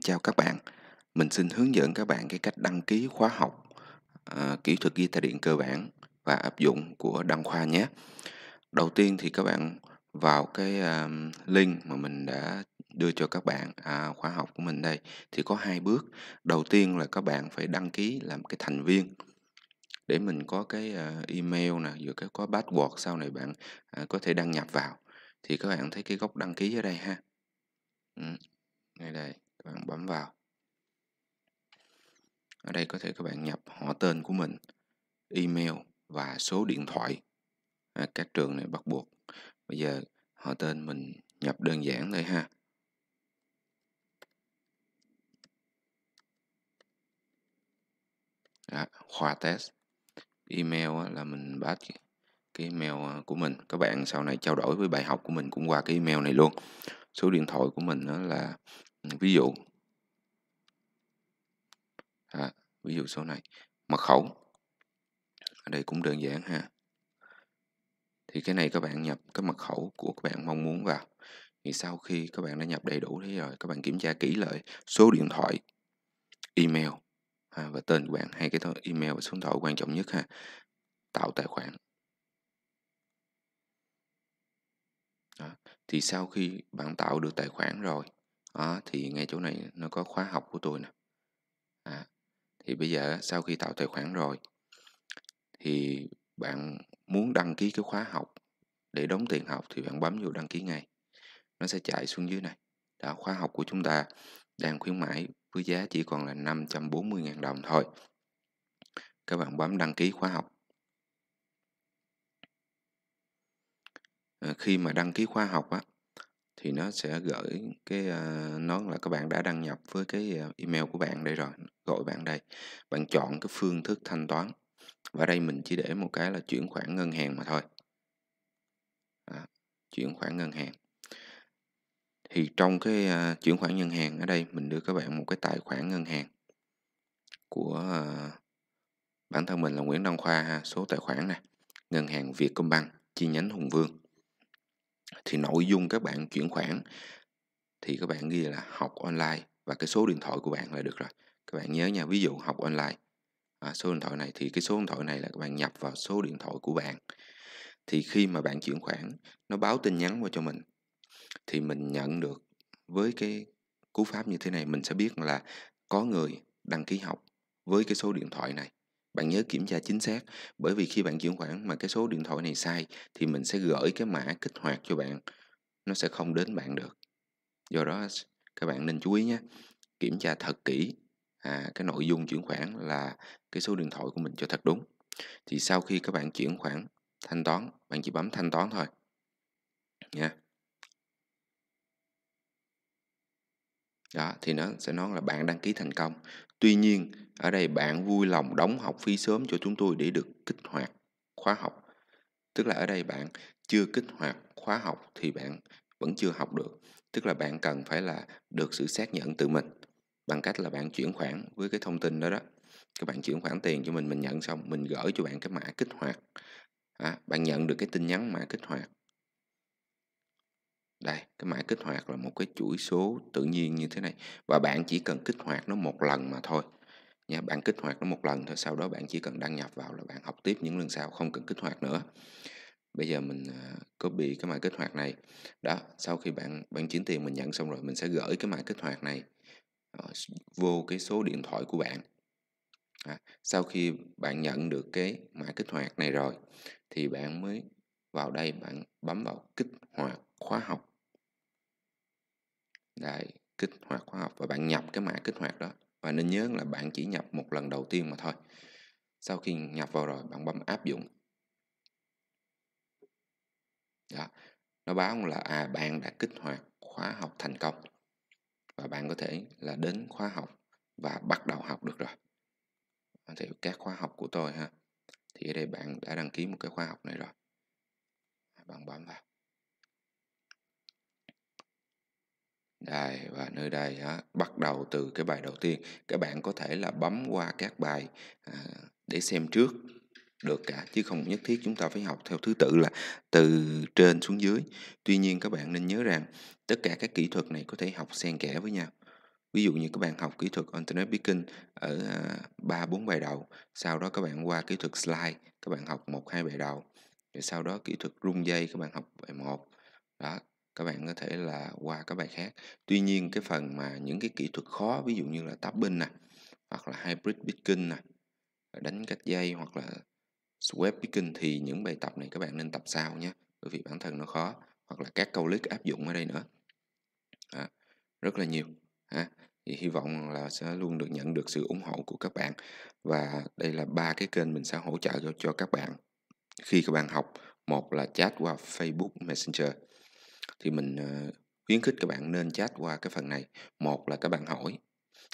Chào các bạn, mình xin hướng dẫn các bạn cái cách đăng ký khóa học à, kỹ thuật guitar điện cơ bản và áp dụng của Đăng Khoa nhé. Đầu tiên thì các bạn vào cái à, link mà mình đã đưa cho các bạn à, khóa học của mình đây thì có hai bước. Đầu tiên là các bạn phải đăng ký làm cái thành viên để mình có cái à, email nè, rồi cái có password sau này bạn à, có thể đăng nhập vào. Thì các bạn thấy cái góc đăng ký ở đây ha. Ừ, ngay đây các bạn bấm vào ở đây có thể các bạn nhập họ tên của mình email và số điện thoại à, các trường này bắt buộc bây giờ họ tên mình nhập đơn giản thôi ha Đó, khoa test email là mình bắt cái email à, của mình các bạn sau này trao đổi với bài học của mình cũng qua cái email này luôn số điện thoại của mình đó là ví dụ à, ví dụ số này mật khẩu ở đây cũng đơn giản ha thì cái này các bạn nhập cái mật khẩu của các bạn mong muốn vào thì sau khi các bạn đã nhập đầy đủ thế rồi các bạn kiểm tra kỹ lại số điện thoại email à, và tên của bạn hai cái email và số điện thoại quan trọng nhất ha tạo tài khoản Đó. thì sau khi bạn tạo được tài khoản rồi đó thì ngay chỗ này nó có khóa học của tôi nè à, thì bây giờ sau khi tạo tài khoản rồi thì bạn muốn đăng ký cái khóa học để đóng tiền học thì bạn bấm vô đăng ký ngay nó sẽ chạy xuống dưới này đó khóa học của chúng ta đang khuyến mãi với giá chỉ còn là 540.000 đồng thôi các bạn bấm đăng ký khóa học ờ, khi mà đăng ký khóa học á thì nó sẽ gửi cái uh, nó là các bạn đã đăng nhập với cái à, email của bạn đây rồi gọi bạn đây bạn chọn cái phương thức thanh toán và đây mình chỉ để một cái là chuyển khoản ngân hàng mà thôi à, chuyển khoản ngân hàng thì trong cái uh, chuyển khoản ngân hàng ở đây mình đưa các bạn một cái tài khoản ngân hàng của uh, bản thân mình là Nguyễn Đăng Khoa ha, số tài khoản này ngân hàng Vietcombank chi nhánh Hùng Vương thì nội dung các bạn chuyển khoản thì các bạn ghi là học online và cái số điện thoại của bạn là được rồi các bạn nhớ nha ví dụ học online à, số điện thoại này thì cái số điện thoại này là các bạn nhập vào số điện thoại của bạn thì khi mà bạn chuyển khoản nó báo tin nhắn qua cho mình thì mình nhận được với cái cú pháp như thế này mình sẽ biết là có người đăng ký học với cái số điện thoại này bạn nhớ kiểm tra chính xác, bởi vì khi bạn chuyển khoản mà cái số điện thoại này sai thì mình sẽ gửi cái mã kích hoạt cho bạn. Nó sẽ không đến bạn được. Do đó các bạn nên chú ý nhé. Kiểm tra thật kỹ à, cái nội dung chuyển khoản là cái số điện thoại của mình cho thật đúng. Thì sau khi các bạn chuyển khoản thanh toán, bạn chỉ bấm thanh toán thôi. Nha. đó thì nó sẽ nói là bạn đăng ký thành công Tuy nhiên, ở đây bạn vui lòng đóng học phí sớm cho chúng tôi để được kích hoạt khóa học. Tức là ở đây bạn chưa kích hoạt khóa học thì bạn vẫn chưa học được. Tức là bạn cần phải là được sự xác nhận từ mình bằng cách là bạn chuyển khoản với cái thông tin đó đó. Các bạn chuyển khoản tiền cho mình, mình nhận xong, mình gửi cho bạn cái mã kích hoạt. À, bạn nhận được cái tin nhắn mã kích hoạt đây cái mã kích hoạt là một cái chuỗi số tự nhiên như thế này và bạn chỉ cần kích hoạt nó một lần mà thôi nha bạn kích hoạt nó một lần thôi sau đó bạn chỉ cần đăng nhập vào là bạn học tiếp những lần sau không cần kích hoạt nữa bây giờ mình à, copy cái mã kích hoạt này đó sau khi bạn bạn chuyển tiền mình nhận xong rồi mình sẽ gửi cái mã kích hoạt này ờ, vô cái số điện thoại của bạn à, sau khi bạn nhận được cái mã kích hoạt này rồi thì bạn mới vào đây bạn bấm vào kích hoạt khóa học đấy kích hoạt khóa học và bạn nhập cái mã kích hoạt đó và nên nhớ là bạn chỉ nhập một lần đầu tiên mà thôi sau khi nhập vào rồi bạn bấm áp dụng đó nó báo là à bạn đã kích hoạt khóa học thành công và bạn có thể là đến khóa học và bắt đầu học được rồi thì các khóa học của tôi ha thì ở đây bạn đã đăng ký một cái khóa học này rồi bạn bấm vào đây và nơi đây á, bắt đầu từ cái bài đầu tiên các bạn có thể là bấm qua các bài à, để xem trước được cả chứ không nhất thiết chúng ta phải học theo thứ tự là từ trên xuống dưới tuy nhiên các bạn nên nhớ rằng tất cả các kỹ thuật này có thể học xen kẽ với nhau ví dụ như các bạn học kỹ thuật internet picking ở à, ba bốn bài đầu sau đó các bạn qua kỹ thuật slide các bạn học một hai bài đầu rồi sau đó kỹ thuật rung dây các bạn học bài một đó các bạn có thể là qua các bài khác tuy nhiên cái phần mà những cái kỹ thuật khó ví dụ như là tapping nè hoặc là hybrid picking nè đánh cách dây hoặc là sweep picking thì những bài tập này các bạn nên tập sau nhé bởi vì bản thân nó khó hoặc là các câu list áp dụng ở đây nữa à, rất là nhiều à, thì hy vọng là sẽ luôn được nhận được sự ủng hộ của các bạn và đây là ba cái kênh mình sẽ hỗ trợ cho, cho các bạn khi các bạn học một là chat qua Facebook Messenger thì mình ờ, khuyến khích các bạn nên chat qua cái phần này một là các bạn hỏi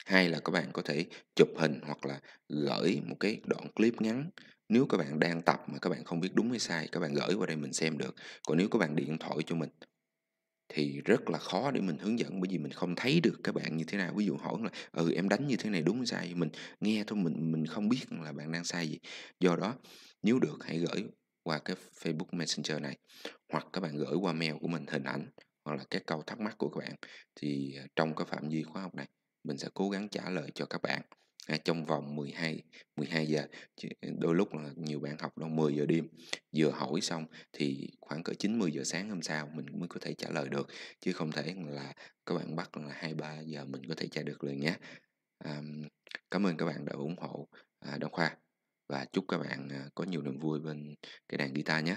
hai là các bạn có thể chụp hình hoặc là gửi một cái đoạn clip ngắn nếu các bạn đang tập mà các bạn không biết đúng hay sai các bạn gửi qua đây mình xem được còn nếu các bạn điện thoại cho mình thì rất là khó để mình hướng dẫn bởi vì mình không thấy được các bạn như thế nào ví dụ hỏi là ừ em đánh như thế này đúng hay sai mình nghe thôi mình mình không biết là bạn đang sai gì do đó nếu được hãy gửi qua cái Facebook Messenger này hoặc các bạn gửi qua mail của mình hình ảnh hoặc là các câu thắc mắc của các bạn thì à, trong cái phạm vi khóa học này mình sẽ cố gắng trả lời cho các bạn à, trong vòng 12 12 giờ à, đôi lúc là nhiều bạn học đâu 10 giờ đêm vừa hỏi xong thì khoảng cỡ 90 giờ sáng hôm sau mình mới có thể trả lời được chứ không thể là các bạn bắt là 2 3 giờ mình có thể trả được liền nhé à, cảm ơn các bạn đã ủng hộ à, Đăng Khoa và chúc các bạn ờ, có nhiều niềm vui bên cái đàn guitar nhé